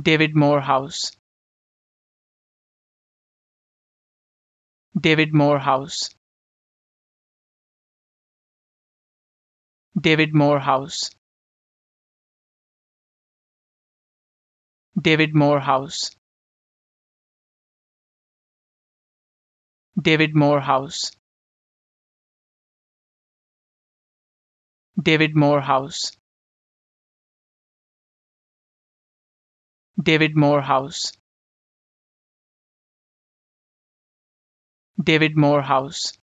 David Morehouse David Morehouse David Morehouse David Morehouse David Morehouse David Morehouse David Morehouse David Morehouse